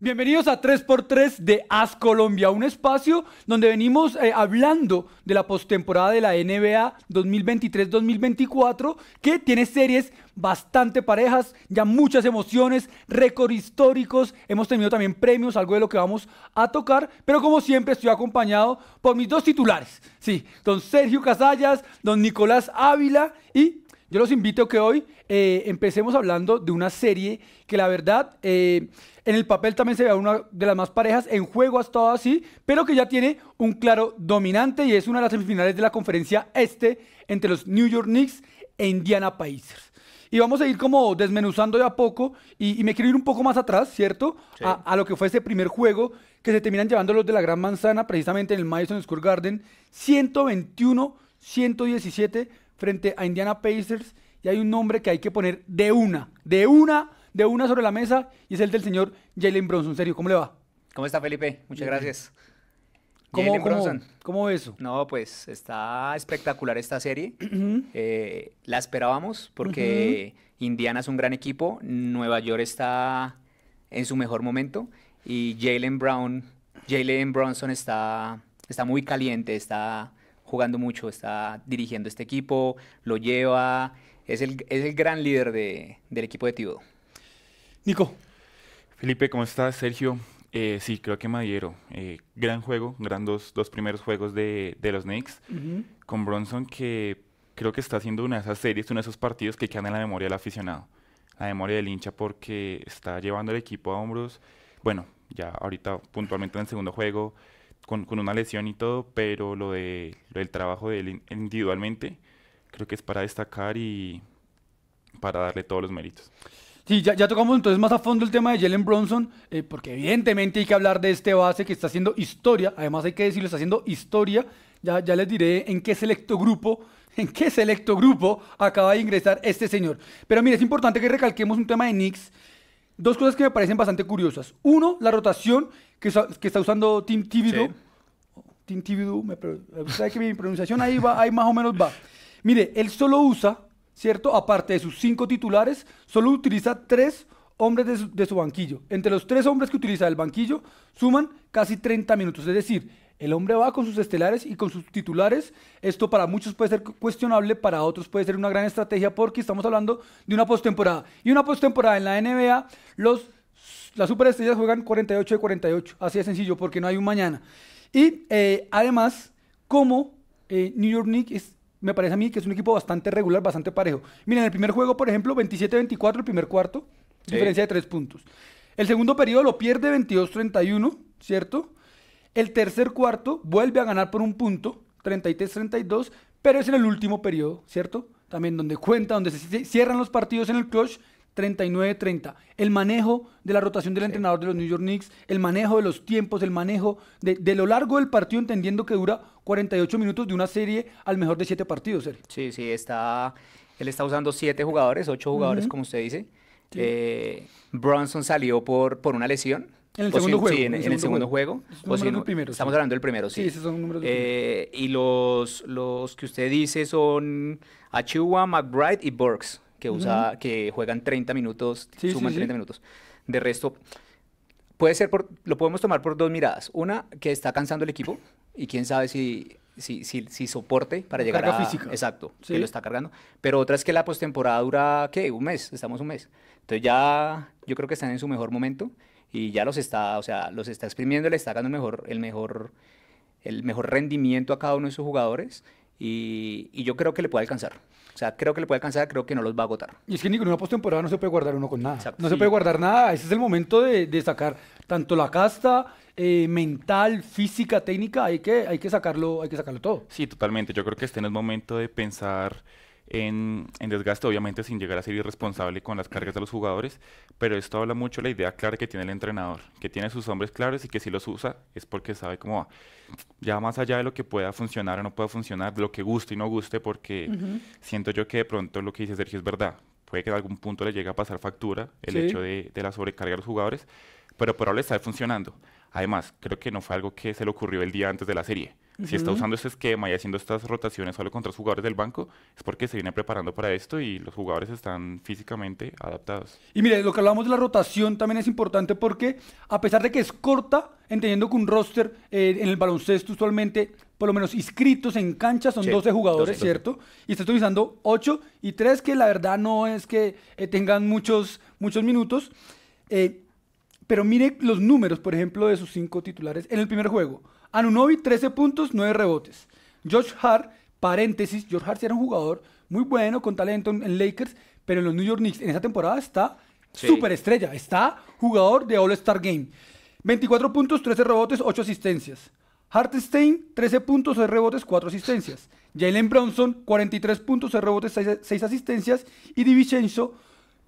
Bienvenidos a 3x3 de As Colombia, un espacio donde venimos eh, hablando de la postemporada de la NBA 2023-2024, que tiene series bastante parejas, ya muchas emociones, récord históricos, hemos tenido también premios, algo de lo que vamos a tocar, pero como siempre estoy acompañado por mis dos titulares, sí, don Sergio Casallas, don Nicolás Ávila y yo los invito a que hoy eh, empecemos hablando de una serie que la verdad... Eh, en el papel también se ve una de las más parejas. En juego hasta ahora así, pero que ya tiene un claro dominante y es una de las semifinales de la conferencia este entre los New York Knicks e Indiana Pacers. Y vamos a ir como desmenuzando de a poco y, me quiero ir un poco más atrás, ¿cierto? A, a, lo que fue ese primer juego que se terminan llevando los de la Gran Manzana, precisamente en el Madison Square Garden, 121-117 frente a Indiana Pacers. Y hay un nombre que hay que poner de una, de una de una sobre la mesa y es el del señor Jalen Bronson. Serio, ¿cómo le va? ¿Cómo está Felipe? Muchas gracias. ¿Cómo, cómo, ¿Cómo, eso? No, pues está espectacular esta serie. Eh, la esperábamos porque Indiana es un gran equipo, Nueva York está en su mejor momento y Jalen Brown, Jalen Bronson está, está muy caliente, está jugando mucho, está dirigiendo este equipo, lo lleva, es el, es el gran líder de, del equipo de Tibodo. Nico. Felipe, ¿cómo estás? Sergio. Eh, sí, creo que Madero. Eh, gran juego, gran dos, primeros juegos de, los Knicks. Con Bronson, que creo que está haciendo una de esas series, uno de esos partidos que quedan en la memoria del aficionado. La memoria del hincha, porque está llevando al equipo a hombros. Bueno, ya ahorita puntualmente en el segundo juego, con, una lesión y todo, pero lo, de, lo del trabajo de individualmente, creo que es para destacar y para darle todos los méritos. Sí, ya, tocamos entonces más a fondo el tema de Jalen Bronson, eh, porque evidentemente hay que hablar de este base que está haciendo historia, además hay que decirlo, está haciendo historia, ya, ya les diré en qué selecto grupo, en qué selecto grupo acaba de ingresar este señor. Pero mire, es importante que recalquemos un tema de Knicks, dos cosas que me parecen bastante curiosas. Uno, la rotación que, está usando Tim Thibodeau. Tim Thibodeau, me, sabe que mi pronunciación ahí, va, ahí más o menos va. Mire, él solo usa ¿cierto? Aparte de sus cinco titulares, solo utiliza tres hombres de su, banquillo. Entre los tres hombres que utiliza el banquillo, suman casi 30 minutos. Es decir, el hombre va con sus estelares y con sus titulares. Esto para muchos puede ser cuestionable, para otros puede ser una gran estrategia porque estamos hablando de una postemporada. Y una postemporada en la NBA, los, las superestrellas juegan 48 de 48. Así de sencillo, porque no hay un mañana. Y eh, además, como eh, New York Knicks me parece a mí que es un equipo bastante regular, bastante parejo. Miren, el primer juego, por ejemplo, 27-24, el primer cuarto, diferencia de tres puntos. El segundo periodo lo pierde 22-31, ¿cierto? El tercer cuarto vuelve a ganar por un punto, 33-32, pero es en el último periodo, ¿cierto? También donde cuenta, donde se cierran los partidos en el clutch, 39-30. El manejo de la rotación del entrenador de los New York Knicks, el manejo de los tiempos, el manejo de, lo largo del partido, entendiendo que dura 48 minutos de una serie al mejor de 7 partidos, Sí, sí, está, él está usando 7 jugadores, 8 jugadores, como usted dice. Eh, Bronson salió por, por una lesión. En el segundo juego. en, el segundo juego. estamos hablando del primero, sí. Eh, y los, los que usted dice son Achua, McBride y Burks que, juegan 30 minutos, suman 30 minutos. De resto, puede ser lo podemos tomar por dos miradas. Una, que está cansando el equipo y quién sabe si, si, soporte para llegar Carga física. Exacto, que lo está cargando. Pero otra es que la postemporada dura, ¿qué? Un mes, estamos un mes. Entonces ya yo creo que están en su mejor momento y ya los está, o sea, los está exprimiendo, le está dando el mejor, el mejor, el mejor rendimiento a cada uno de sus jugadores y yo creo que le puede alcanzar. O sea, creo que le puede alcanzar, creo que no los va a agotar. Y es que en una postemporada no se puede guardar uno con nada. No se puede guardar nada. Ese es el momento de, sacar tanto la casta eh, mental, física, técnica. Hay que, hay que sacarlo, hay que sacarlo todo. Sí, totalmente. Yo creo que este no es momento de pensar en, desgaste, obviamente sin llegar a ser irresponsable con las cargas de los jugadores, pero esto habla mucho de la idea clara que tiene el entrenador, que tiene sus hombres claros y que si los usa es porque sabe cómo va. Ya más allá de lo que pueda funcionar o no pueda funcionar, lo que guste y no guste, porque siento yo que de pronto lo que dice Sergio es verdad. Puede que en algún punto le llegue a pasar factura el hecho de, la sobrecarga de los jugadores, pero por ahora le está funcionando. Además, creo que no fue algo que se le ocurrió el día antes de la serie. Si está usando ese esquema y haciendo estas rotaciones solo contra los jugadores del banco, es porque se viene preparando para esto y los jugadores están físicamente adaptados. Y mire, lo que hablamos de la rotación también es importante porque, a pesar de que es corta, entendiendo que un roster eh, en el baloncesto usualmente, por lo menos inscritos en cancha, son 12 jugadores, ¿cierto? Y está utilizando 8 y 3 que la verdad no es que eh, tengan muchos, muchos minutos. Eh, pero mire los números, por ejemplo, de sus 5 titulares en el primer juego. Anunobi, 13 puntos, 9 rebotes. Josh Hart, paréntesis, Josh Hart era un jugador muy bueno, con talento en Lakers, pero en los New York Knicks en esa temporada está súper estrella, está jugador de All-Star Game. 24 puntos, 13 rebotes, 8 asistencias. Hartenstein, 13 puntos, 6 rebotes, 4 asistencias. Jalen Bronson, 43 puntos, 6 rebotes, 6, asistencias. Y DiVincenzo,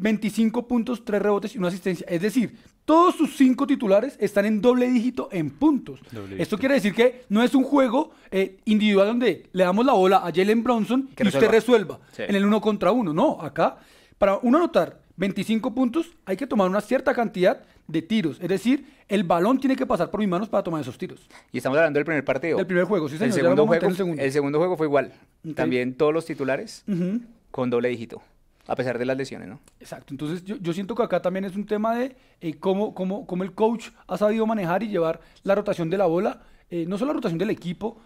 25 puntos, 3 rebotes y una asistencia. Es decir, todos sus cinco titulares están en doble dígito en puntos. Esto quiere decir que no es un juego eh, individual donde le damos la bola a Jalen Bronson y usted resuelva en el uno contra uno. No, acá, para uno anotar 25 puntos, hay que tomar una cierta cantidad de tiros. Es decir, el balón tiene que pasar por mis manos para tomar esos tiros. Y estamos hablando del primer partido. El primer juego, El segundo, juego, fue igual. También todos los titulares con doble dígito a pesar de las lesiones, ¿no? Exacto, entonces yo, siento que acá también es un tema de eh, cómo, el coach ha sabido manejar y llevar la rotación de la bola, eh, no solo la rotación del equipo,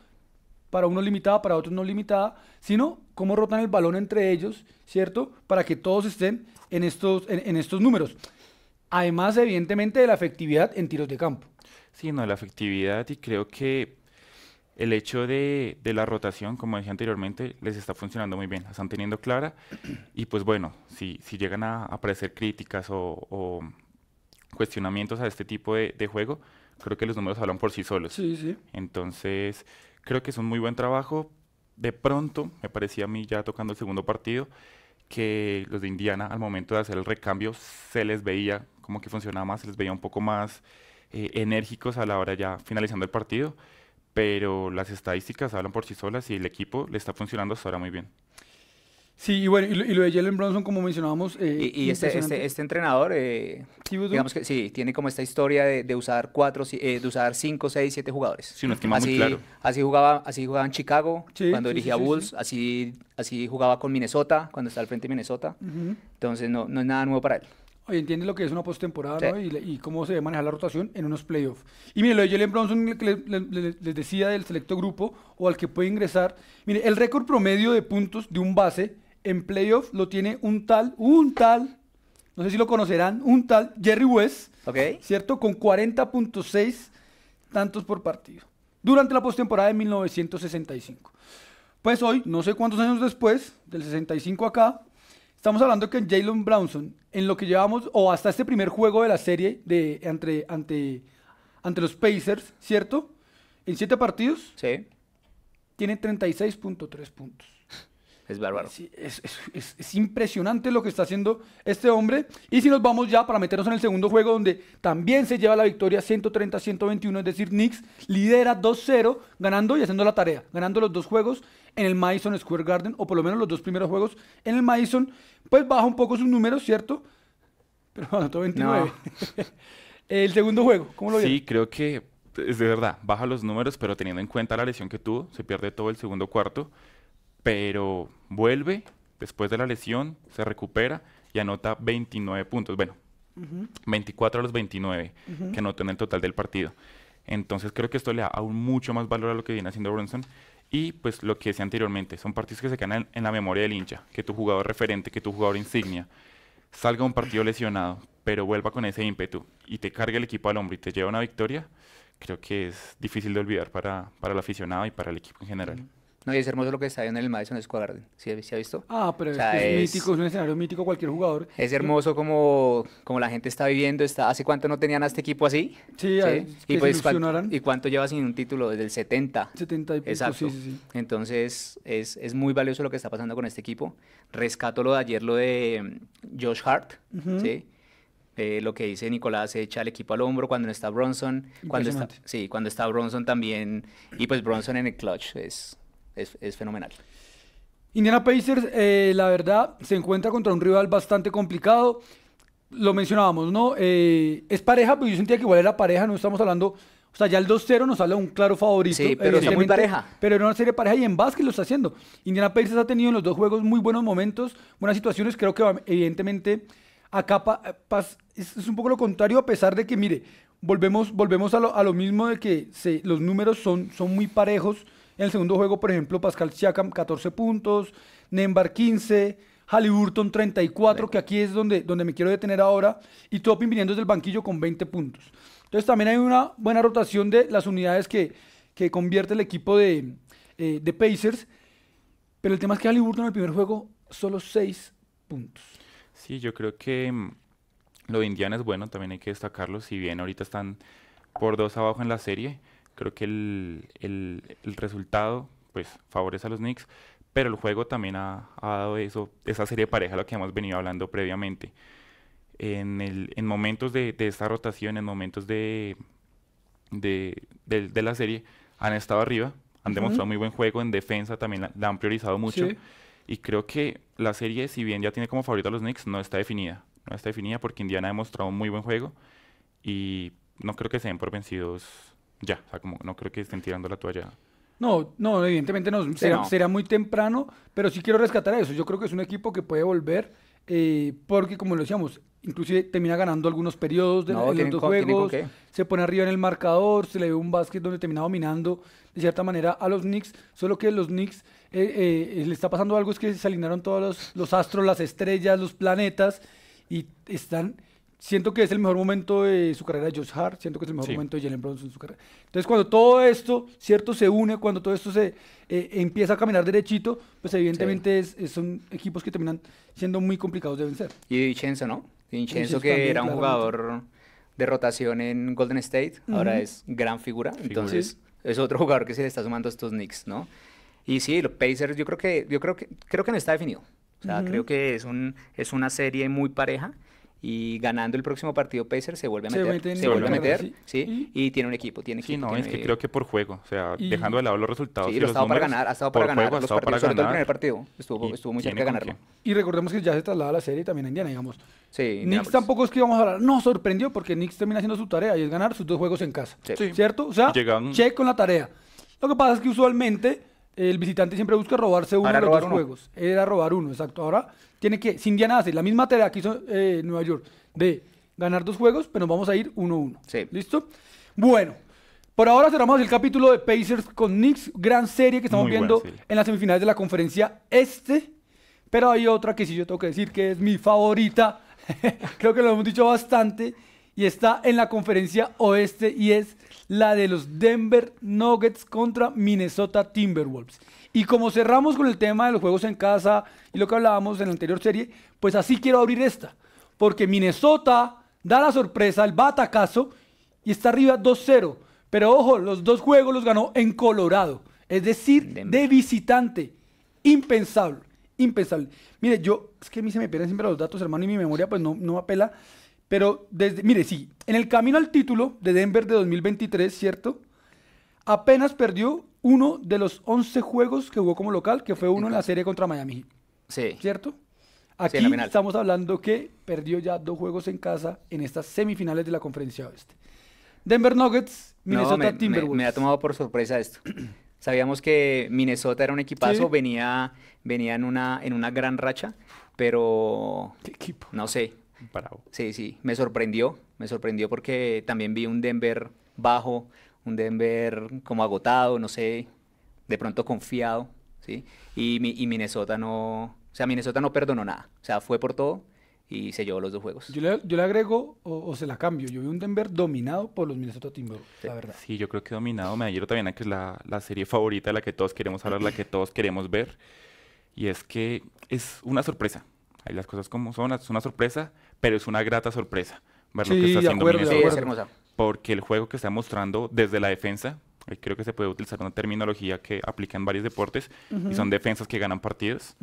para unos limitada, para otros no limitada, sino cómo rotan el balón entre ellos, ¿cierto? Para que todos estén en estos, estos números. Además, evidentemente, de la efectividad en tiros de campo. Sí, no, la efectividad y creo que el hecho de, la rotación, como dije anteriormente, les está funcionando muy bien, la están teniendo clara. Y pues bueno, si, si llegan a aparecer críticas o, cuestionamientos a este tipo de, juego, creo que los números hablan por sí solos. Sí, Entonces, creo que es un muy buen trabajo. De pronto, me parecía a mí ya tocando el segundo partido, que los de Indiana al momento de hacer el recambio se les veía como que funcionaba más, se les veía un poco más eh, enérgicos a la hora ya finalizando el partido pero las estadísticas hablan por sí solas y el equipo le está funcionando hasta ahora muy bien. Sí, y bueno, y lo, de Jalen Bronson, como mencionábamos. Eh, y, este, este, este entrenador, eh, digamos que sí, tiene como esta historia de, usar cuatro, eh, de usar cinco, seis, siete jugadores. Sí, no esquema así, muy claro. Así jugaba, así jugaba en Chicago, cuando dirigía Bulls, Así, así jugaba con Minnesota, cuando estaba al frente de Minnesota. Entonces, no, no es nada nuevo para él. Oye, entiende lo que es una postemporada ¿no? y, cómo se debe manejar la rotación en unos playoffs. Y mire, lo de Jalen Bronson que les decía del selecto grupo o al que puede ingresar. Mire, el récord promedio de puntos de un base en playoffs lo tiene un tal, un tal, no sé si lo conocerán, un tal Jerry West, ¿cierto? Con 40.6 tantos por partido durante la postemporada de 1965. Pues hoy, no sé cuántos años después, del 65 acá, estamos hablando que Jalen Brownson en lo que llevamos, o hasta este primer juego de la serie de, entre, ante, ante los Pacers, ¿cierto? En siete partidos. Sí. Tiene 36.3 puntos. Es bárbaro. es, es, impresionante lo que está haciendo este hombre. Y si nos vamos ya para meternos en el segundo juego, donde también se lleva la victoria 130-121, es decir, Knicks lidera 2-0, ganando y haciendo la tarea, ganando los dos juegos en el Madison Square Garden, o por lo menos los dos primeros juegos en el Madison, pues baja un poco sus números, ¿cierto? Pero anotó 29. el segundo juego, ¿cómo lo vio? Sí, creo que es de verdad, baja los números, pero teniendo en cuenta la lesión que tuvo, se pierde todo el segundo cuarto, pero vuelve después de la lesión, se recupera y anota 29 puntos. Bueno, 24 a los 29 que anotó en el total del partido. Entonces creo que esto le da aún mucho más valor a lo que viene haciendo Bronson y pues lo que decía anteriormente, son partidos que se quedan en, la memoria del hincha, que tu jugador referente, que tu jugador insignia salga un partido lesionado, pero vuelva con ese ímpetu y te cargue el equipo al hombro y te lleva una victoria, creo que es difícil de olvidar para, para el aficionado y para el equipo en general. No, y es hermoso lo que está viendo en el Madison Square Garden. ¿Sí, ha visto? Ah, pero es, mítico, es un escenario mítico cualquier jugador. Es hermoso como, como la gente está viviendo. ¿Hace cuánto no tenían a este equipo así? Sí, y pues, ¿Y cuánto lleva sin un título? Desde el 70. 70 y pico, Exacto. Entonces, es, muy valioso lo que está pasando con este equipo. Rescato lo de ayer, lo de mm, Josh Hart, ¿sí? Eh, lo que dice Nicolás, se echa el equipo al hombro cuando no está Bronson. Cuando está, sí, cuando está Bronson también. Y pues Bronson en el clutch es es, es fenomenal. Indiana Pacers, eh, la verdad, se encuentra contra un rival bastante complicado. Lo mencionábamos, ¿no? Eh, es pareja, pero yo sentía que igual era pareja, no estamos hablando o sea, ya el 2-0 nos habla de un claro favorito. Sí, pero está muy pareja. Pero era una serie pareja y en básquet lo está haciendo. Indiana Pacers ha tenido en los dos juegos muy buenos momentos, buenas situaciones. Creo que evidentemente acá es un poco lo contrario, a pesar de que, mire, volvemos, volvemos a, lo, a lo mismo de que los números son, son muy parejos. En el segundo juego, por ejemplo, Pascal Siakam 14 puntos, Nembar 15, Halliburton 34, que aquí es donde, donde me quiero detener ahora, y Topin viniendo desde el banquillo con 20 puntos. Entonces también hay una buena rotación de las unidades que, convierte el equipo de, eh, de Pacers, pero el tema es que Halliburton en el primer juego solo 6 puntos. Sí, yo creo que mm, lo de Indiana es bueno, también hay que destacarlo, si bien ahorita están por dos abajo en la serie Creo que el, el, resultado pues favorece a los Knicks, pero el juego también ha, ha, dado eso, esa serie pareja a la que hemos venido hablando previamente. En, el, en momentos de, de, esta rotación, en momentos de, de, de, la serie, han estado arriba, han demostrado muy buen juego, en defensa también la, han priorizado mucho. Y creo que la serie, si bien ya tiene como favorito a los Knicks, no está definida. No está definida porque Indiana ha demostrado un muy buen juego y no creo que se den por vencidos ya. O sea, como no creo que estén tirando la toalla. No, no, evidentemente no. Será, muy temprano, pero sí quiero rescatar eso. Yo creo que es un equipo que puede volver, eh, porque como lo decíamos, inclusive termina ganando algunos periodos de los dos juegos, se pone arriba en el marcador, se le ve un básquet donde termina dominando de cierta manera a los Knicks, solo que los Knicks eh, eh, le está pasando algo, es que se alinearon todos los, los astros, las estrellas, los planetas, y están Siento que es el mejor momento de su carrera Josh Hart, siento que es el mejor momento de Jalen Bronson en su carrera. Entonces, cuando todo esto, ¿cierto? Se une, cuando todo esto se eh, empieza a caminar derechito, pues evidentemente es, son equipos que terminan siendo muy complicados de vencer. Y Vincenzo, ¿no? Vincenzo, que era un jugador de rotación en Golden State, ahora es gran figura, entonces es otro jugador que se le está sumando a estos Knicks, ¿no? Y sí, los Pacers, yo creo que, yo creo que, creo que no está definido. O sea, creo que es, un, es una serie muy pareja y ganando el próximo partido Pacers se vuelve a meter, se, vuelve a meter, ¿sí? Y, tiene un equipo, tiene Sí, no, es que creo que por juego, o sea, dejando de lado los resultados. Sí, lo los estado para ganar, ha estado para ganar los partidos, para el primer partido, estuvo, estuvo muy cerca de ganarlo. Y recordemos que ya se traslada la serie también a Indiana, digamos. Sí, Knicks tampoco es que íbamos a hablar, no, sorprendió porque Knicks termina haciendo su tarea y es ganar sus dos juegos en casa, ¿cierto? O sea, Llegan... check con la tarea. Lo que pasa es que usualmente el visitante siempre busca robarse uno de los juegos. Era robar uno, exacto. Ahora tiene que, si Indiana hace la misma tarea que hizo eh, Nueva York, de ganar dos juegos, pero nos vamos a ir uno a Uno, Sí. ¿Listo? Bueno, por ahora cerramos el capítulo de Pacers con Knicks, gran serie que estamos viendo en las semifinales de la conferencia este. Pero hay otra que sí yo tengo que decir que es mi favorita. Creo que lo hemos dicho bastante y está en la conferencia oeste y es la de los Denver Nuggets contra Minnesota Timberwolves. Y como cerramos con el tema de los juegos en casa y lo que hablábamos en la anterior serie, pues así quiero abrir esta, porque Minnesota da la sorpresa, el batacazo y está arriba 2-0. Pero ojo, los dos juegos los ganó en Colorado, es decir, de visitante. Impensable, impensable. Mire, yo, es que a mí se me pierden siempre los datos, hermano, y mi memoria pues no, no me apela. Pero desde, mire, sí, en el camino al título de Denver de 2023, ¿cierto? Apenas perdió uno de los 11 juegos que jugó como local, que fue uno en la serie contra Miami. Sí. ¿Cierto? Aquí estamos hablando que perdió ya dos juegos en casa en estas semifinales de la conferencia oeste. Denver Nuggets, Minnesota me, Timberwolves. Me, ha tomado por sorpresa esto. Sabíamos que Minnesota era un equipazo, venía, venía en, una, en una gran racha, pero... ¿Qué equipo? No sé, Sí, sí, me sorprendió, me sorprendió porque también vi un Denver bajo, un Denver como agotado, no sé, de pronto confiado, ¿sí? Y, y Minnesota no, o sea, Minnesota no perdonó nada, o sea, fue por todo y se llevó los dos juegos. Yo le, yo le agrego o, se la cambio. Yo vi un Denver dominado por los Minnesota Timberwolves, sí. la verdad. Sí, yo creo que dominado. Me adhiero también a que es la, la, serie favorita, la que todos queremos hablar, la que todos queremos ver. Y es que es una sorpresa. Hay las cosas como son, es una sorpresa pero es una grata sorpresa ver lo que está haciendo Porque el juego que está mostrando desde la defensa, eh, creo que se puede utilizar una terminología que aplica en varios deportes, y son defensas que ganan partidos.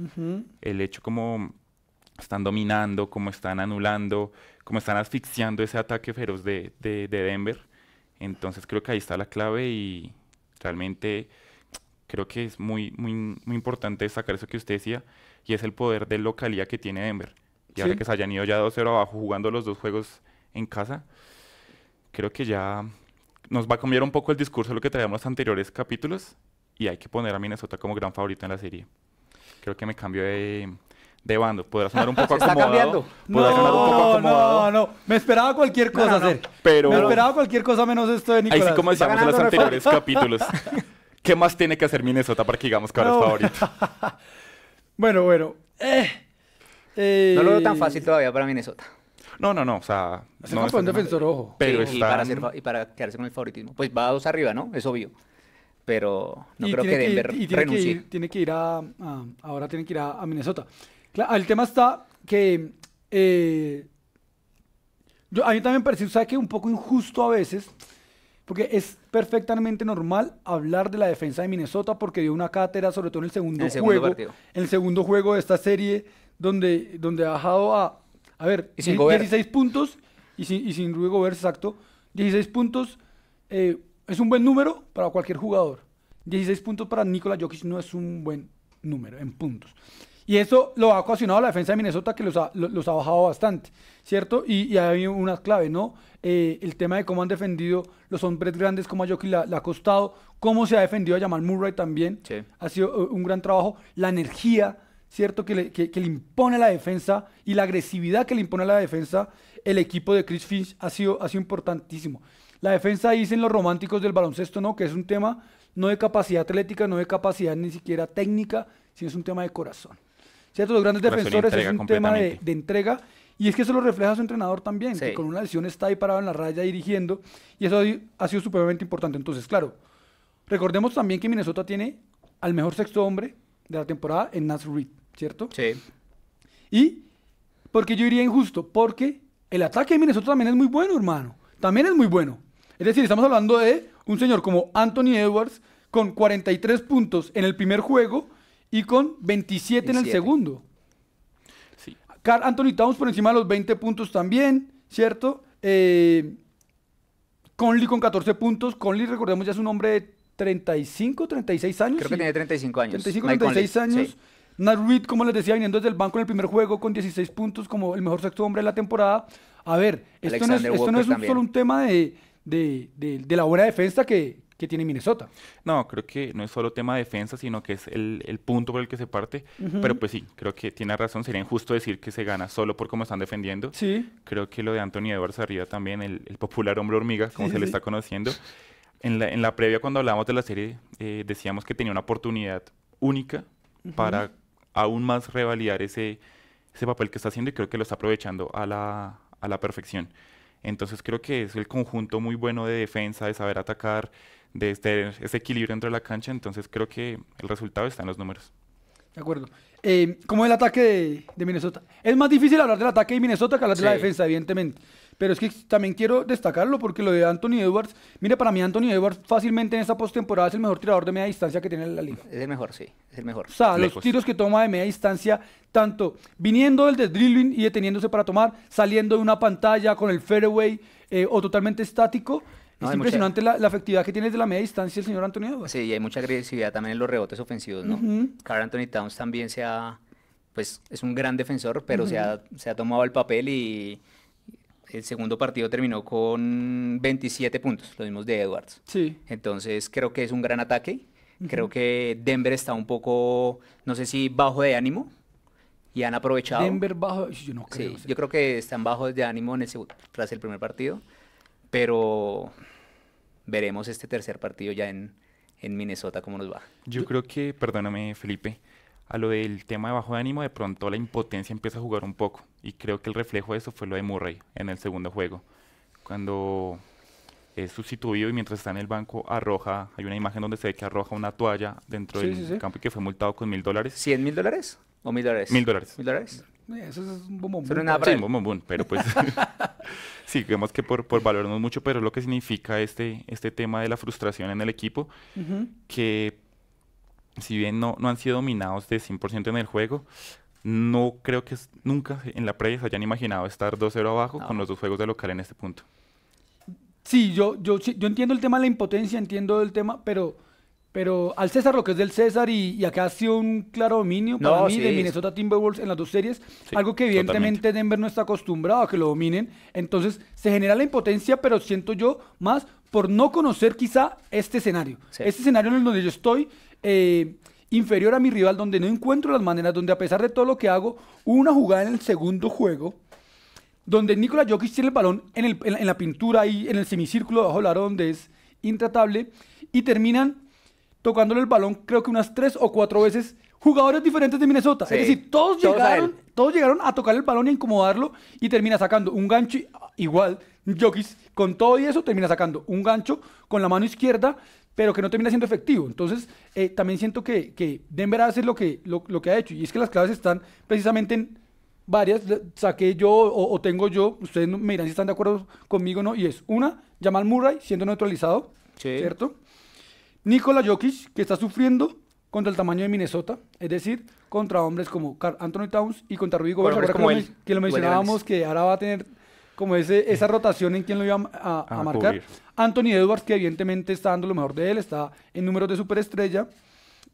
El hecho como están dominando, como están anulando, como están asfixiando ese ataque feroz de, Denver. Entonces creo que ahí está la clave y realmente creo que es muy, muy, muy importante destacar eso que usted decía, y es el poder de localidad que tiene Denver. Y ahora que se hayan ido ya 2-0 abajo jugando los dos juegos en casa, creo que ya nos va a cambiar un poco el discurso de lo que traíamos en los anteriores capítulos y hay que poner a Minnesota como gran favorito en la serie. Creo que me cambio de, bando. Podrá sonar un poco acomodado. Cambiando. No, poco no, no. Me esperaba cualquier cosa, hacer. Me esperaba cualquier cosa menos esto de Nicolás. Ahí sí como decíamos en los anteriores capítulos. ¿Qué más tiene que hacer Minnesota para que digamos que ahora es favorito? bueno, bueno. Eh. Eh, no lo veo tan fácil todavía para Minnesota. No, no, no. O sea, es no defensor, ojo. Pero sí, y, para hacer, y, para quedarse con el favoritismo. Pues va dos arriba, ¿no? Es obvio. Pero no creo que Denver que, tiene Que ir, a, Ahora tiene que ir a, Minnesota. el tema está que. Eh, a mí también me parece que Un poco injusto a veces. Porque es perfectamente normal hablar de la defensa de Minnesota porque dio una cátedra, sobre todo en el segundo, juego. Partido. En el segundo juego de esta serie donde, donde ha bajado a, a ver, 16 puntos y sin, y sin exacto. 16 puntos eh, es un buen número para cualquier jugador. 16 puntos para Nikola Jokic no es un buen número en puntos. Y eso lo ha ocasionado la defensa de Minnesota, que los ha, bajado bastante, ¿cierto? Y, y hay unas claves, ¿no? Eh, el tema de cómo han defendido los hombres grandes, como a Jokic le, ha costado, cómo se ha defendido a Jamal Murray también. Ha sido eh, un gran trabajo. La energía ¿cierto? Que le, impone la defensa y la agresividad que le impone la defensa, el equipo de Chris Finch ha sido, ha sido importantísimo. La defensa, dicen los románticos del baloncesto, ¿no? Que es un tema no de capacidad atlética, no de capacidad ni siquiera técnica, sino es un tema de corazón. ¿Cierto? Los grandes defensores es un tema de, entrega. Y es que eso lo refleja su entrenador también, que con una lesión está ahí parado en la raya dirigiendo. Y eso ha sido supremamente importante. Entonces, claro, recordemos también que Minnesota tiene al mejor sexto hombre de la temporada en Nas Reed. ¿cierto? Sí. Y porque yo diría injusto, porque el ataque de Minnesota también es muy bueno, hermano. También es muy bueno. Es decir, estamos hablando de un señor como Anthony Edwards con 43 puntos en el primer juego y con 27 en el segundo. Sí. Anthony Towns por encima de los 20 puntos también, ¿cierto? Eh, Conley con 14 puntos. Conley, recordemos, ya es un hombre de 35, 36 años. Creo que tiene 35 años. 35, 36 años. Nat como les decía, viniendo desde el banco en el primer juego con 16 puntos como el mejor sexto hombre de la temporada. A ver, esto no es, solo un tema de, de, de, de la buena defensa que, tiene Minnesota. No, creo que no es solo tema de defensa, sino que es el, punto por el que se parte. Pero pues sí, creo que tiene razón. Sería injusto decir que se gana solo por cómo están defendiendo. Sí. Creo que lo de Anthony Edwards arriba también, el, popular hombre hormiga, como se le está conociendo. En la, en la previa, cuando hablábamos de la serie, eh, decíamos que tenía una oportunidad única para aún más revalidar ese, ese papel que está haciendo y creo que lo está aprovechando a la, a la perfección. Entonces creo que es el conjunto muy bueno de defensa, de saber atacar, de este, ese equilibrio dentro de la cancha. Entonces creo que el resultado está en los números. De acuerdo. Eh, ¿Cómo es el ataque de, Minnesota? Es más difícil hablar del ataque de Minnesota que hablar de la defensa, evidentemente. Pero es que también quiero destacarlo porque lo de Anthony Edwards, mire, para mí Anthony Edwards fácilmente en esta postemporada es el mejor tirador de media distancia que tiene la liga. Es el mejor, sí, es el mejor. O sea, los tiros que toma de media distancia, tanto viniendo del dribbling y deteniéndose para tomar, saliendo de una pantalla con el fairway eh, o totalmente estático, es impresionante la, efectividad que tiene de la media distancia el señor Anthony Edwards. Sí, y hay mucha agresividad también en los rebotes ofensivos, ¿no? Uh Anthony Towns también se pues es un gran defensor, pero se, ha, se, ha, tomado el papel y, el segundo partido terminó con 27 puntos, lo mismos de Edwards. Sí. Entonces creo que es un gran ataque. Creo que Denver está un poco, no sé si bajo de ánimo, y han aprovechado. Denver bajo, yo no creo. Yo creo que están bajos de ánimo en ese, tras el primer partido, pero veremos este tercer partido ya en, en Minnesota cómo nos va. yo creo que, perdóname Felipe, a lo del tema de bajo de ánimo, de pronto la impotencia empieza a jugar un poco. Y creo que el reflejo de eso fue lo de Murray en el segundo juego. Cuando es sustituido y mientras está en el banco arroja, hay una imagen donde se ve que arroja una toalla dentro del campo y que fue multado con mil dólares. ¿Cien mil dólares? ¿O mil dólares? Mil dólares. ¿Mil dólares? Eso es un boom, Pero nada sí, un pero pues sí, vemos que por, por valorarnos mucho, pero lo que significa este, este tema de la frustración en el equipo, que si bien no, no han sido dominados de 100% en el juego, no creo que nunca en la previa se hayan imaginado estar 2-0 abajo con los dos juegos de local en este punto. Sí, yo, yo, yo entiendo el tema de la impotencia, entiendo el tema, pero, pero al César lo que es del César y, acá ha sido un claro dominio para mí de Minnesota Timberwolves en las dos series, algo que evidentemente Denver no está acostumbrado a que lo dominen, entonces se genera la impotencia, pero siento yo más por no conocer quizá este escenario. Este escenario en el donde yo estoy eh, inferior a mi rival, donde no encuentro las maneras, donde a pesar de todo lo que hago, una jugada en el segundo juego, donde Nikola Jokic tiene el balón en, la, pintura ahí, en el semicírculo bajo el aro, donde es intratable, y terminan tocándole el balón creo que unas tres o cuatro veces jugadores diferentes de Minnesota. es decir, todos, llegaron, todos llegaron a tocar el balón y incomodarlo y termina sacando un gancho igual. Jokic, con todo y eso, termina sacando un gancho con la mano izquierda, pero que no termina siendo efectivo. Entonces, eh, también siento que, que Denver hace lo que, lo, que ha hecho, y es que las claves están precisamente en varias, saqué yo o, tengo yo, ustedes me dirán si están de acuerdo conmigo o no, y es una, Jamal Murray siendo neutralizado, sí. ¿cierto? Nikola Jokic, que está sufriendo contra el tamaño de Minnesota, es decir, contra hombres como Carl Anthony Towns y contra Rudy que, lo, que lo mencionábamos, que ahora va a tener como ese, esa rotación en quien lo iba a, marcar. Anthony Edwards, que evidentemente está dando lo mejor de él, está en números de superestrella.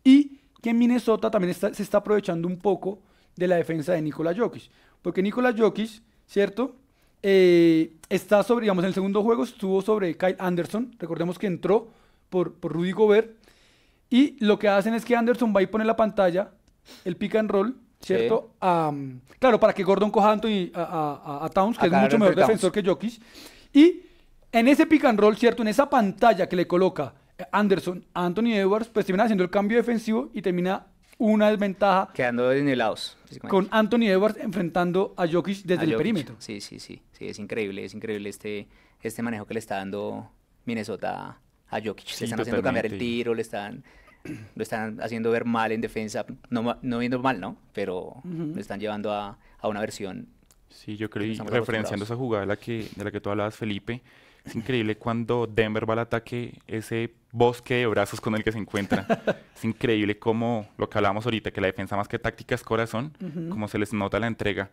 Y que en Minnesota también se está aprovechando un poco de la defensa de Nikola Jokic. Porque Nikola Jokic, ¿cierto? Eh, está sobre, digamos, en el segundo juego estuvo sobre Kyle Anderson. Recordemos que entró por, por Rudy Gobert. Y lo que hacen es que Anderson va y pone la pantalla, el pick and roll, ¿cierto? claro, para que Gordon coja a, a, Towns, que es mucho mejor defensor que Jokic. Y en ese pick and roll, ¿cierto? En esa pantalla que le coloca eh, Anderson a Anthony Edwards, pues termina haciendo el cambio defensivo y termina una desventaja. Quedando desnivelados. Con Anthony Edwards enfrentando a Jokic desde el perímetro. Sí, sí, sí, sí. Es increíble, es increíble este, este manejo que le está dando Minnesota a Jokic. le están haciendo cambiar el tiro, le están lo están haciendo ver mal en defensa, no, no viendo mal, ¿no? Pero lo están llevando a, a, una versión. Sí, yo creo, referenciando esa jugada de la, que, de la que tú hablabas, Felipe, es increíble cuando Denver va al ataque, ese bosque de brazos con el que se encuentra. es increíble cómo, lo que hablábamos ahorita, que la defensa más que táctica es corazón, como cómo se les nota la entrega.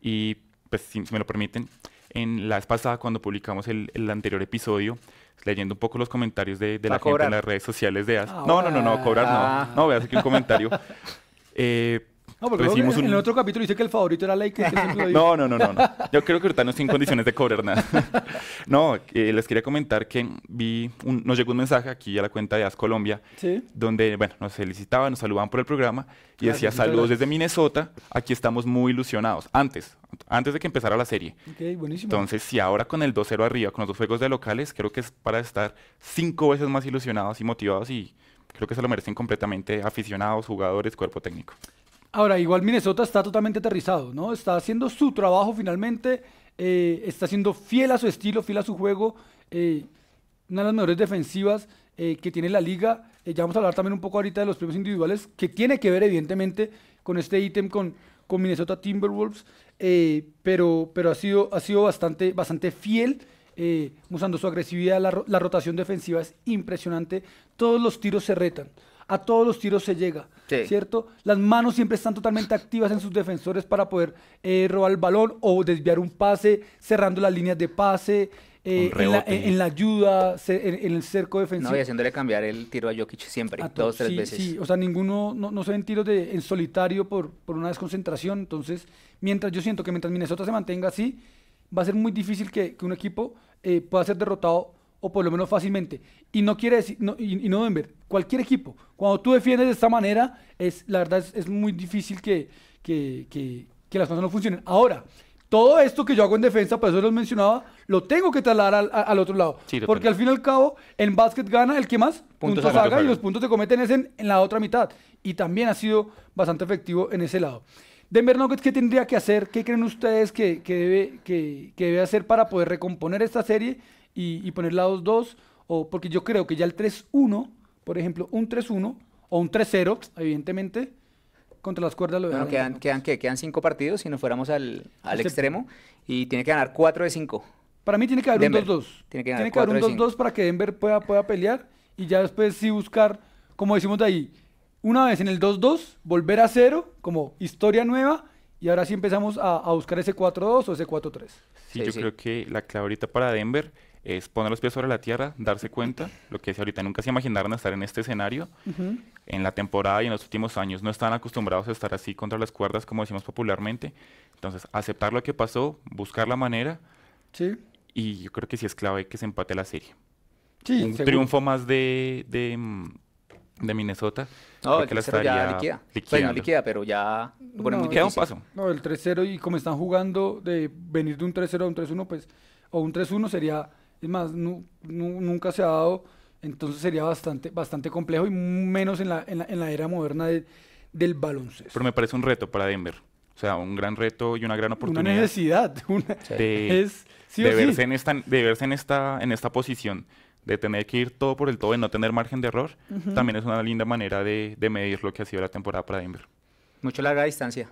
Y, pues, si, me lo permiten, en la vez pasada, cuando publicamos el, el anterior episodio, leyendo un poco los comentarios de, la gente en las redes sociales de AS. no, no, no, no, cobrar no. No, veas a aquí un comentario. eh, no, porque en, el otro capítulo dice que el favorito era Lakers. no, no, no, no, Yo creo que ahorita no estoy en condiciones de cobrar nada. no, eh, les quería comentar que vi nos llegó un mensaje aquí a la cuenta de As Colombia, donde bueno, nos felicitaban, nos saludaban por el programa y decía saludos desde Minnesota, aquí estamos muy ilusionados. Antes, antes de que empezara la serie. Ok, buenísimo. Entonces, si ahora con el 2-0 arriba, con los dos juegos de locales, creo que es para estar cinco veces más ilusionados y motivados y creo que se lo merecen completamente aficionados, jugadores, cuerpo técnico. Ahora, igual Minnesota está totalmente aterrizado, ¿no? Está haciendo su trabajo finalmente, eh, está siendo fiel a su estilo, fiel a su juego. Eh, una de las mejores defensivas eh, que tiene la liga. ya vamos a hablar también un poco ahorita de los premios individuales, que tiene que ver evidentemente con este ítem, con, Minnesota Timberwolves, pero, pero ha sido, ha sido bastante, bastante fiel. usando su agresividad, la rotación defensiva es impresionante. Todos los tiros se retan a todos los tiros se llega, ¿cierto? Las manos siempre están totalmente activas en sus defensores para poder eh, robar el balón o desviar un pase, cerrando las líneas de pase, eh, en, la, ayuda, en, el cerco defensivo. No, y haciéndole cambiar el tiro a Jokic siempre, dos o tres veces. Sí, o sea, ninguno, no, se ven tiros de, en solitario por, por una desconcentración. Entonces, mientras yo siento que mientras Minnesota se mantenga así, va a ser muy difícil que, un equipo eh, pueda ser derrotado o por lo menos fácilmente. Y no quiere decir, y, no Denver, cualquier equipo, cuando tú defiendes de esta manera, es, la verdad es, muy difícil que, que, las cosas no funcionen. Ahora, todo esto que yo hago en defensa, por eso los mencionaba, lo tengo que trasladar al, otro lado. porque al fin y al cabo, en básquet gana el que más puntos, haga, y los puntos se cometen es en, la otra mitad. Y también ha sido bastante efectivo en ese lado. Denver Nuggets, ¿qué tendría que hacer? ¿Qué creen ustedes que, debe, que, debe hacer para poder recomponer esta serie y, y poner la 2-2, porque yo creo que ya el 3-1, por ejemplo, un 3-1 o un 3-0, evidentemente, contra las cuerdas lo bueno, quedan, quedan, ¿qué? quedan cinco partidos si nos fuéramos al, extremo y tiene que ganar 4 de 5. Para mí tiene que haber un 2-2. Tiene que, haber un 2-2 para que Denver pueda, pueda pelear y ya después sí buscar, como decimos de ahí, una vez en el 2-2, volver a cero, como historia nueva, y ahora sí empezamos a, buscar ese 4-2 o ese 4-3. Sí, yo creo que la clave ahorita para Denver es poner los pies sobre la tierra, darse cuenta, lo que decía ahorita, nunca se imaginaron estar en este escenario. En la temporada y en los últimos años no están acostumbrados a estar así contra las cuerdas, como decimos popularmente. Entonces, aceptar lo que pasó, buscar la manera. Sí. Y yo creo que sí es clave que se empate la serie. Sí, Un triunfo más de, de, Minnesota. No, el la ya pues, liquida. pero ya no, un paso. No, el 3-0 y como están jugando, de venir de un 3-0 a un 3-1, pues, o un 3-1 sería es más, nunca se ha dado, entonces sería bastante, bastante complejo y menos en la, en la, era moderna del baloncesto. Pero me parece un reto para Denver. O sea, un gran reto y una gran oportunidad. Una necesidad. de, es, verse, en esta, en, esta, en esta posición, de tener que ir todo por el todo y no tener margen de error, también es una linda manera de, de, medir lo que ha sido la temporada para Denver. Mucho larga distancia.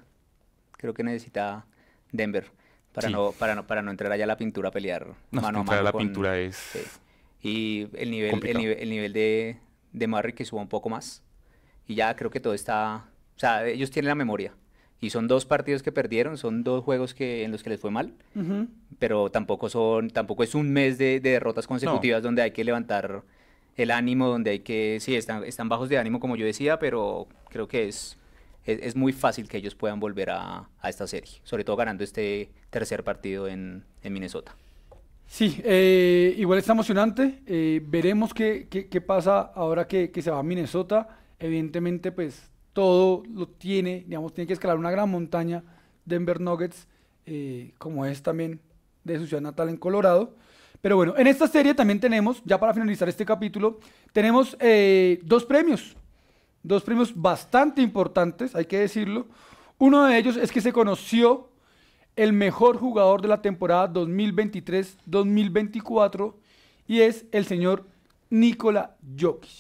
Creo que necesita Denver. Para, no, para, no, entrar allá a la pintura a pelear no, mano a mano. la pintura es. Y el nivel, el nivel, de, de Murray que suba un poco más. Y ya creo que todo está. O sea, ellos tienen la memoria. Y son dos partidos que perdieron, son dos juegos que, en los que les fue mal, pero tampoco son, tampoco es un mes de, derrotas consecutivas donde hay que levantar el ánimo, donde hay que, sí, están, están bajos de ánimo como yo decía, pero creo que es es, muy fácil que ellos puedan volver a, a, esta serie, sobre todo ganando este tercer partido en, en Minnesota. Sí, eh, igual está emocionante. Eh, veremos qué, qué, pasa ahora que, que, se va a Minnesota. Evidentemente, pues todo lo tiene, digamos, tiene que escalar una gran montaña Denver Nuggets, eh, como es también de su ciudad natal en Colorado. Pero bueno, en esta serie también tenemos, ya para finalizar este capítulo, tenemos dos premios dos premios bastante importantes, hay que decirlo. Uno de ellos es que se conoció el mejor jugador de la temporada 2023-2024 y es el señor Nikola Jokic.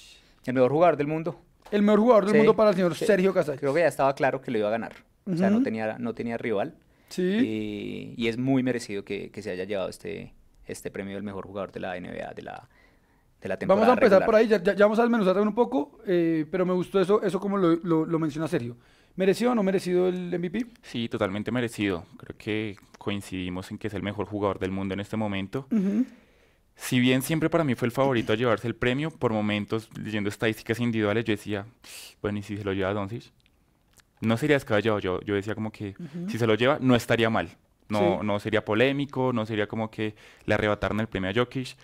El mejor jugador del mundo. El mejor jugador del mundo para el señor Sergio Casas. Creo que ya estaba claro que lo iba a ganar. O sea, no tenía, no tenía rival. Sí. Y, es muy merecido que, se haya llevado este, este premio del mejor jugador de la NBA, de la Vamos a empezar por ahí, ya, ya, vamos a desmenuzar un poco, eh, pero me gustó eso, eso como lo, menciona Sergio. ¿Merecido o no merecido el MVP? Sí, totalmente merecido. Creo que coincidimos en que es el mejor jugador del mundo en este momento. Si bien siempre para mí fue el favorito a llevarse el premio, por momentos, leyendo estadísticas individuales, yo decía, bueno, ¿y si se lo lleva Doncic? No sería descabellado. Yo, yo decía como que si se lo lleva, no estaría mal. No, no sería polémico, no sería como que le arrebataran el premio a Jokic.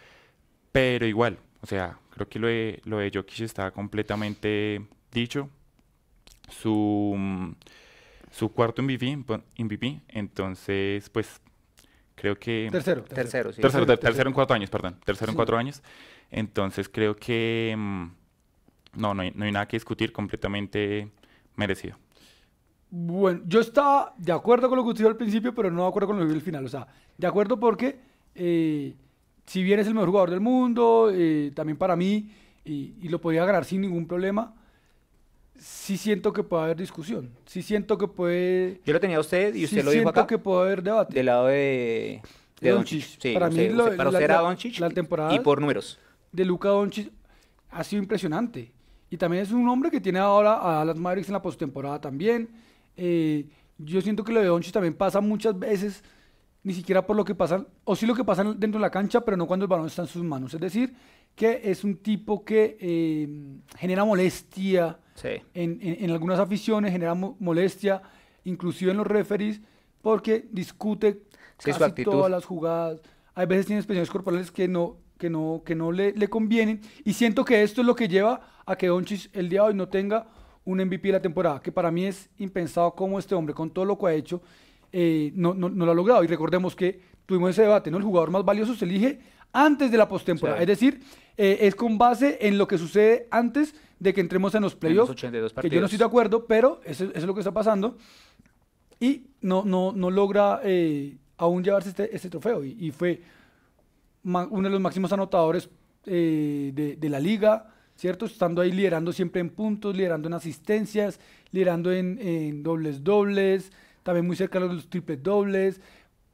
Pero igual, o sea, creo que lo de, lo de Jokic está completamente dicho. Su, mm, su cuarto MVP, pues, MVP, entonces, pues creo que... Tercero. Tercero, sí. tercero, en cuatro años, perdón. Tercero en cuatro años. Entonces creo que... Mm, no, no hay, nada que discutir, completamente merecido. Bueno, yo estaba de acuerdo con lo que usted dijo al principio, pero no de acuerdo con lo que dijo al final. O sea, de acuerdo porque eh, si bien es el mejor jugador del mundo, eh, también para mí, y, lo podía ganar sin ningún problema, sí siento que puede haber discusión. Sí siento que puede. Yo lo tenía a usted y usted lo dijo acá. siento que puede haber debate. Del lado de. De Doncic. para mí, lo, la, La temporada. Y por números. De Luca Doncic ha sido impresionante. Y también es un hombre que tiene ahora a las Mavericks en la postemporada también. Eh, yo siento que lo de Doncic también pasa muchas veces ni siquiera por lo que pasan o sí lo que pasan dentro de la cancha, pero no cuando el balón está en sus manos. Es decir, que es un tipo que eh, genera molestia en, en, algunas aficiones, genera molestia inclusive en los referees, porque discute casi todas las jugadas. Hay veces tiene expresiones corporales que no, que no, que no le, le convienen. Y siento que esto es lo que lleva a que Donchis el día de hoy no tenga un MVP de la temporada, que para mí es impensado como este hombre, con todo lo que ha hecho eh, no, lo ha logrado. Y recordemos que tuvimos ese debate, ¿no? El jugador más valioso se elige antes de la postemporada. Es decir, eh, es con base en lo que sucede antes de que entremos en los playoffs. Que yo no estoy de acuerdo, pero eso, es lo que está pasando. Y no, no, logra eh, aún llevarse este, este trofeo. Y, fue uno de los máximos anotadores de, la liga. ¿cierto? Estando ahí liderando siempre en puntos, liderando en asistencias, liderando en dobles dobles, también muy cerca de los triples dobles,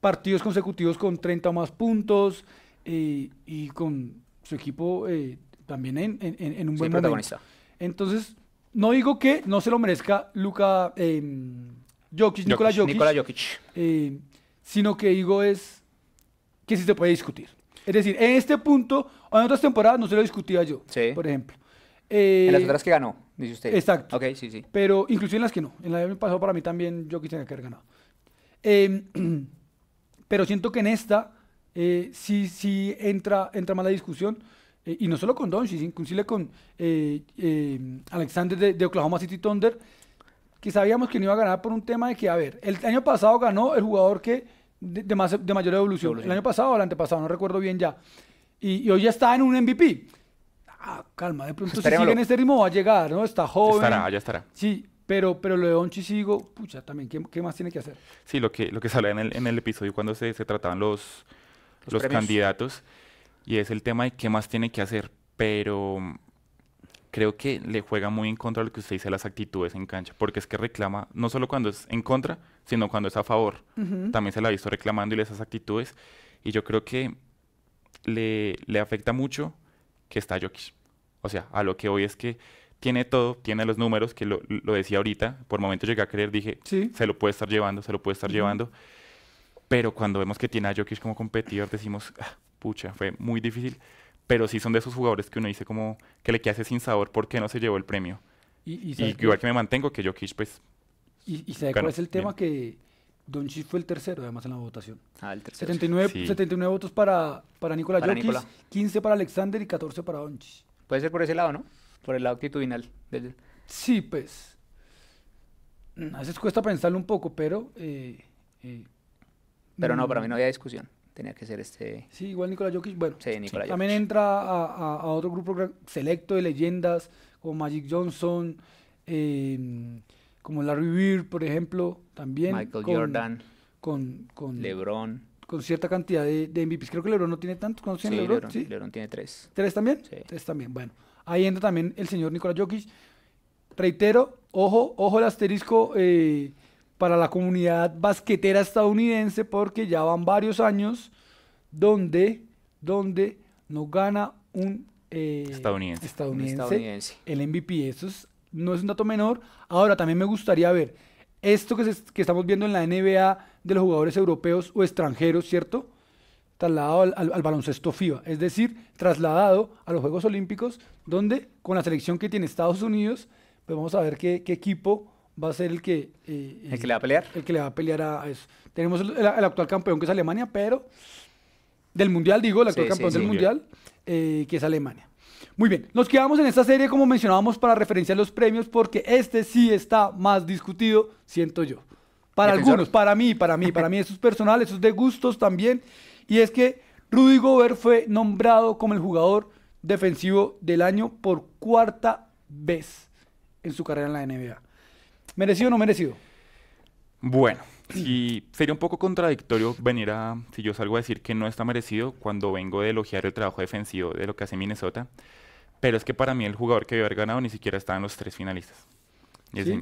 partidos consecutivos con 30 o más puntos eh, y con su equipo eh, también en, un buen momento. Entonces, no digo que no se lo merezca Luca em, Jokic, Nikola Jokic, eh, sino que digo es que sí se puede discutir. Es decir, en este punto, o en otras temporadas no se lo discutía yo, por ejemplo en las eh, otras que ganó, dice usted. Exacto. Ok, sí, sí. Pero inclusive en las que no. En la del pasado para mí también yo quisiera que hubiera ganado. Em, pero siento que en esta eh, sí, sí entra, entra más la discusión. Eh, y no solo con Doncic, inclusive con eh, em, Alexander de, Oklahoma City Thunder, que sabíamos que no iba a ganar por un tema de que, a ver, el año pasado ganó el jugador que de, más, de mayor evolución. El año pasado o el antepasado, no recuerdo bien ya. Y, y, hoy ya está en un MVP ah, calma, de pronto si sigue en este ritmo va a llegar, ¿no? Está joven. Estará, ya estará. Sí, pero, pero lo de Onchi sigo, pucha, también, ¿qué, más tiene que hacer? Sí, lo que, lo que se en el, en el episodio cuando se, se trataban los, los, candidatos, y es el tema de qué más tiene que hacer, pero creo que le juega muy en contra lo que usted dice, las actitudes en cancha, porque es que reclama, no solo cuando es en contra, sino cuando es a favor, también se la ha visto reclamando y esas actitudes, y yo creo que le, le afecta mucho que está Jokic. O sea, a lo que hoy es que tiene todo, tiene los números, que lo, lo decía ahorita, por momentos llegué a creer, dije, se lo puede estar llevando, se lo puede estar llevando. Pero cuando vemos que tiene a Jokic como competidor, decimos, ah, pucha, fue muy difícil. Pero sí son de esos jugadores que uno dice como que le queda sin sabor, ¿por qué no se llevó el premio? Y, igual que me mantengo, que Jokic pues... Y, y ¿sabe cuál es el tema que Doncic fue el tercero, además, en la votación. Ah, el tercero. 79, 79 votos para, para Nikola Jokic, 15 para Alexander y 14 para Doncic. Puede ser por ese lado, ¿no? Por el lado actitudinal. Sí, pues. Mm, a veces cuesta pensarlo un poco, pero... Eh, eh, pero no, para mí mm. no había discusión. Tenía que ser este... Sí, igual Nicolás Jokic, bueno. También entra a, a, otro grupo selecto de leyendas, como Magic Johnson, eh, como Larry Bird, por ejemplo, también. Michael Jordan. Con, LeBron. Con cierta cantidad de, MVPs. Creo que LeBron no tiene tantos. ¿Cuántos tiene LeBron? ¿Sí? LeBron tiene tres. ¿Tres también? Sí. Tres también. Bueno, ahí entra también el señor Nicolás Jokic. Reitero, ojo, ojo el asterisco eh, para la comunidad basquetera estadounidense porque ya van varios años donde, donde no gana un eh, estadounidense. estadounidense, el MVP. Eso es no es un dato menor. Ahora, también me gustaría ver esto que, que estamos viendo en la NBA de los jugadores europeos o extranjeros, ¿cierto? Trasladado al, baloncesto FIBA, es decir, trasladado a los Juegos Olímpicos, donde con la selección que tiene Estados Unidos, pues vamos a ver qué, equipo va a ser el que... Eh, el que le va a pelear. El que le va a pelear a, eso. Tenemos el, actual campeón que es Alemania, pero... Del Mundial, digo, el actual campeón del Mundial, eh, que es Alemania. Muy bien, nos quedamos en esta serie como mencionábamos para referenciar los premios porque este sí está más discutido, siento yo. Para algunos, para mí, para mí, para mí eso es personal, eso es de gustos también. Y es que Rudy Gobert fue nombrado como el jugador defensivo del año por cuarta vez en su carrera en la NBA. ¿Merecido o no merecido? Bueno, y sería un poco contradictorio venir a, si yo salgo a decir que no está merecido cuando vengo de elogiar el trabajo defensivo de lo que hace Minnesota, pero es que para mí el jugador que debe haber ganado ni siquiera estaba en los tres finalistas.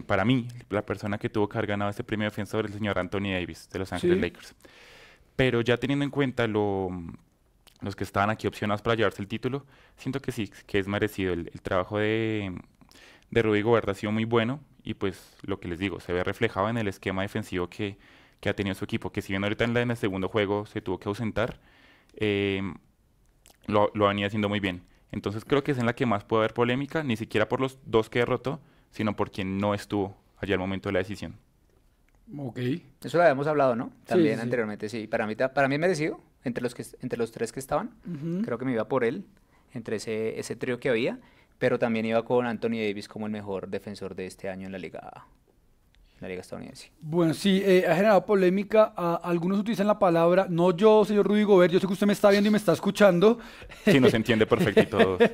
para mí, la persona que tuvo que haber ganado este premio defensor es el señor Anthony Davis de Los Ángeles Lakers. Pero ya teniendo en cuenta los que estaban aquí opcionados para llevarse el título, siento que sí, que es merecido. El, trabajo de, de Rudy Gobert ha sido muy bueno y pues lo que les digo, se ve reflejado en el esquema defensivo que, que ha tenido su equipo, que si bien ahorita en, el segundo juego se tuvo que ausentar, eh, lo, lo, venía haciendo muy bien. Entonces creo que es en la que más puede haber polémica, ni siquiera por los dos que derrotó, sino por quien no estuvo allá al momento de la decisión. Ok. Eso lo habíamos hablado, ¿no? También anteriormente, sí. Para mí, para mí merecido, entre los, que, entre los tres que estaban. Creo que me iba por él, entre ese, ese trío que había pero también iba con Anthony Davis como el mejor defensor de este año en la liga, la liga estadounidense. Bueno, sí, eh, ha generado polémica. algunos utilizan la palabra, no yo, señor Rudy Gobert, yo sé que usted me está viendo y me está escuchando. Sí, nos entiende perfectito.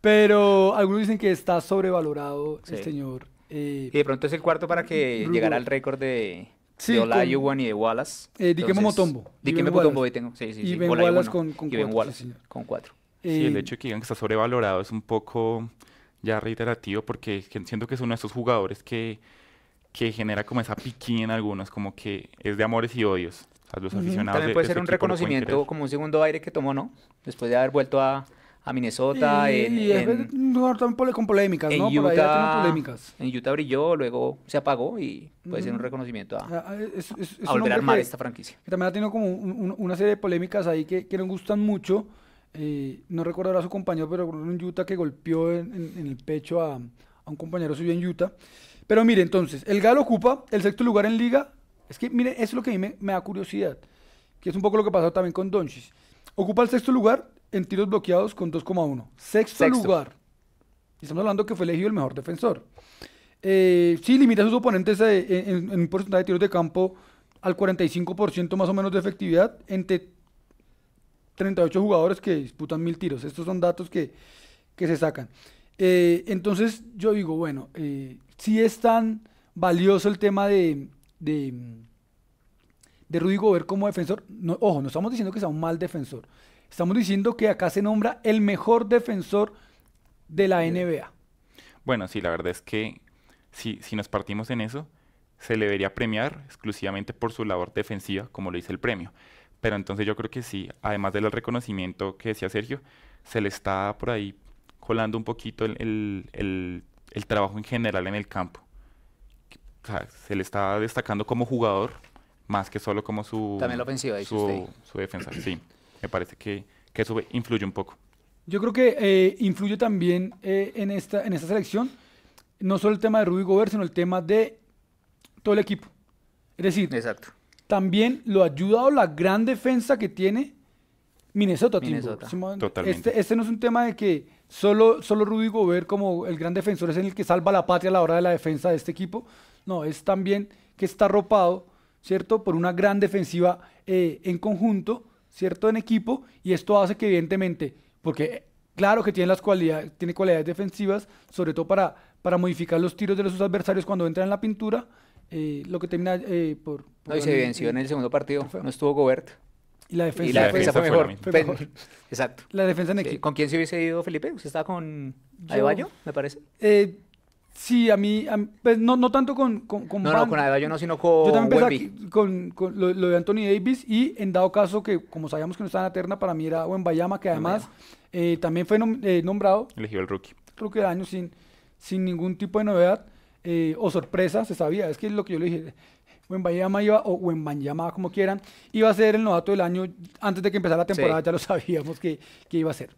Pero algunos dicen que está sobrevalorado el señor. Eh, y de pronto es el cuarto para que Rudy llegara al récord de, de Olajuwon y de Wallace. Eh, Motombo. Dikembe Motombo, ahí tengo. Sí, sí, y sí. Ben Wallace con, Wallace, con cuatro sí, el eh, hecho de que digan que está sobrevalorado es un poco ya reiterativo porque siento que es uno de esos jugadores que, que genera como esa piquín en algunos, como que es de amores y odios a los aficionados. También puede ser un reconocimiento, como un segundo aire que tomó, ¿no? Después de haber vuelto a, a Minnesota. Y, en, con polémicas, en ¿no? Utah, polémicas. En Utah brilló, luego se apagó y puede ser un reconocimiento a, es, es, volver esta franquicia. Que también ha tenido como una serie de polémicas ahí que, que no gustan mucho. Eh, no recuerdo a su compañero, pero un Utah que golpeó en, el pecho a, un compañero suyo en Utah. Pero mire, entonces, el Galo ocupa el sexto lugar en liga. Es que, mire, eso es lo que a mí me, da curiosidad, que es un poco lo que pasó también con Donchis, Ocupa el sexto lugar en tiros bloqueados con 2,1. Sexto, lugar lugar. Estamos hablando que fue elegido el mejor defensor. Eh, sí, limita a sus oponentes eh, en, en un porcentaje de tiros de campo al 45% más o menos de efectividad, entre 38 jugadores que disputan mil tiros. Estos son datos que, se sacan. Eh, entonces yo digo, bueno, eh, si es tan valioso el tema de, de, de Rudy Gobert como defensor. No, ojo, no estamos diciendo que sea un mal defensor. Estamos diciendo que acá se nombra el mejor defensor de la NBA. Bueno, sí, la verdad es que si, si nos partimos en eso, se le debería premiar exclusivamente por su labor defensiva, como lo dice el premio. Pero entonces yo creo que sí, además del reconocimiento que decía Sergio, se le está por ahí colando un poquito el, trabajo en general en el campo. O sea, se le está destacando como jugador más que solo como su, su, defensa. Sí, me parece que, que, eso influye un poco. Yo creo que eh, influye también eh, en, esta, en esta selección no solo el tema de Rubí Gobert, sino el tema de todo el equipo. Es decir, Exacto también lo ha ayudado la gran defensa que tiene Minnesota. Minnesota. Totalmente. Este, este, no es un tema de que solo, solo Rudy Gobert como el gran defensor es el que salva la patria a la hora de la defensa de este equipo. No, es también que está ropado ¿cierto? Por una gran defensiva eh, en conjunto, ¿cierto? En equipo. Y esto hace que evidentemente, porque eh, claro que tiene las cualidades, tiene cualidades defensivas, sobre todo para, para modificar los tiros de sus adversarios cuando entran en la pintura, eh, lo que termina eh, por, No, y se evidenció en eh, el segundo partido. No estuvo Gobert. Y la defensa, fue, mejor. Exacto. La defensa ¿Con quién se hubiese ido Felipe? ¿Usted estaba con Adebayo, me parece? sí, a mí, pues no, tanto con, con, No, no, con Adebayo no, sino con Yo también pensaba con, lo, de Anthony Davis y en dado caso que, como sabíamos que no estaba en la terna, para mí era Bayama que además también fue nombrado... Elegido el rookie. que año sin, sin ningún tipo de novedad. Eh, o sorpresa, se sabía, es que es lo que yo le dije, Wembanyama iba, o Wembanyama, como quieran, iba a ser el novato del año antes de que empezara la temporada, ya lo sabíamos que, iba a ser.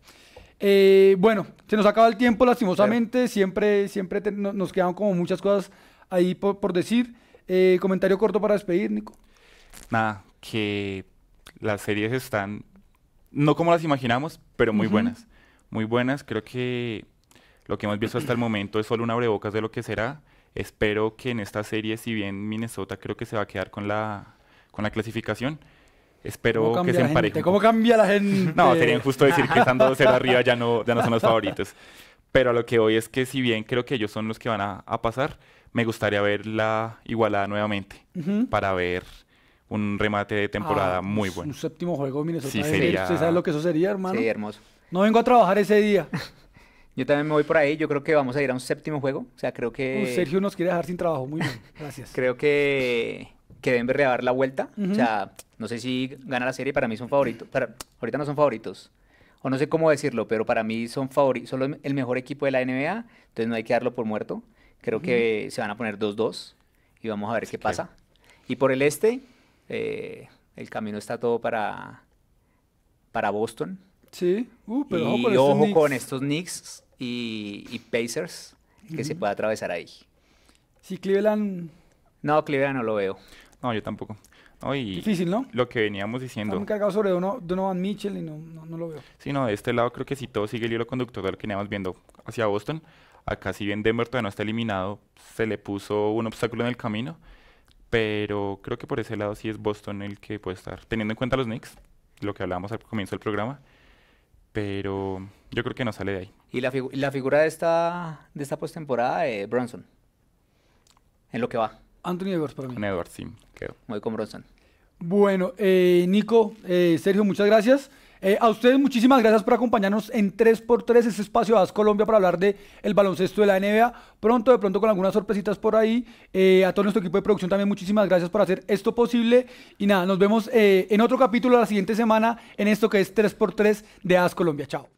Eh, bueno, se nos acaba el tiempo, lastimosamente, siempre, siempre nos quedan como muchas cosas ahí por, decir. Eh, comentario corto para despedir, Nico. Nada, que las series están, no como las imaginamos, pero muy buenas. Muy buenas, creo que lo que hemos visto hasta el momento es solo un abrebocas de lo que será. Espero que en esta serie, si bien Minnesota creo que se va a quedar con la, con la clasificación, espero que se empareje. ¿Cómo cambia la gente? No, sería injusto decir que estando dos arriba ya no, ya no son los favoritos. Pero lo que hoy es que si bien creo que ellos son los que van a, pasar, me gustaría ver la igualada nuevamente para ver un remate de temporada ah, muy bueno. Un séptimo juego de Minnesota. Sí, sería... ¿Usted sabe lo que eso sería, hermano? Sí, hermoso. No vengo a trabajar ese día. Yo también me voy por ahí. Yo creo que vamos a ir a un séptimo juego. O sea, creo que. Sergio nos quiere dejar sin trabajo. Muy bien. Gracias. creo que. Que Denver dar la vuelta. O sea, no sé si gana la serie. Para mí son favoritos. Ahorita no son favoritos. O no sé cómo decirlo, pero para mí son favoritos. Son el mejor equipo de la NBA. Entonces no hay que darlo por muerto. Creo que se van a poner 2-2. Y vamos a ver qué pasa. Y por el este. Eh, el camino está todo para. Para Boston. Sí. Uh, pero y ojo con estos Knicks y, Pacers que se pueda atravesar ahí. Si Cleveland... No, Cleveland no lo veo. No, yo tampoco. No, Difícil, ¿no? Lo que veníamos diciendo. Un cargado sobre Donovan Mitchell y no, no, lo veo. Sí, no, de este lado creo que si todo sigue el hilo conductor que veníamos viendo hacia Boston, acá si bien Denver todavía no está eliminado, se le puso un obstáculo en el camino, pero creo que por ese lado sí es Boston el que puede estar, teniendo en cuenta los Knicks, lo que hablábamos al comienzo del programa, pero yo creo que no sale de ahí. ¿Y la, la figura de esta, de esta postemporada? Eh, Bronson. En lo que va. Anthony Edwards para mí. Anthony Edwards, sí. Muy con Bronson. Bueno, eh, Nico, eh, Sergio, muchas gracias. Eh, a ustedes muchísimas gracias por acompañarnos en 3x3, este espacio de As Colombia para hablar de el baloncesto de la NBA. Pronto, de pronto con algunas sorpresitas por ahí. Eh, a todo nuestro equipo de producción también muchísimas gracias por hacer esto posible. Y nada, nos vemos eh, en otro capítulo la siguiente semana en esto que es 3x3 de As Colombia. Chao.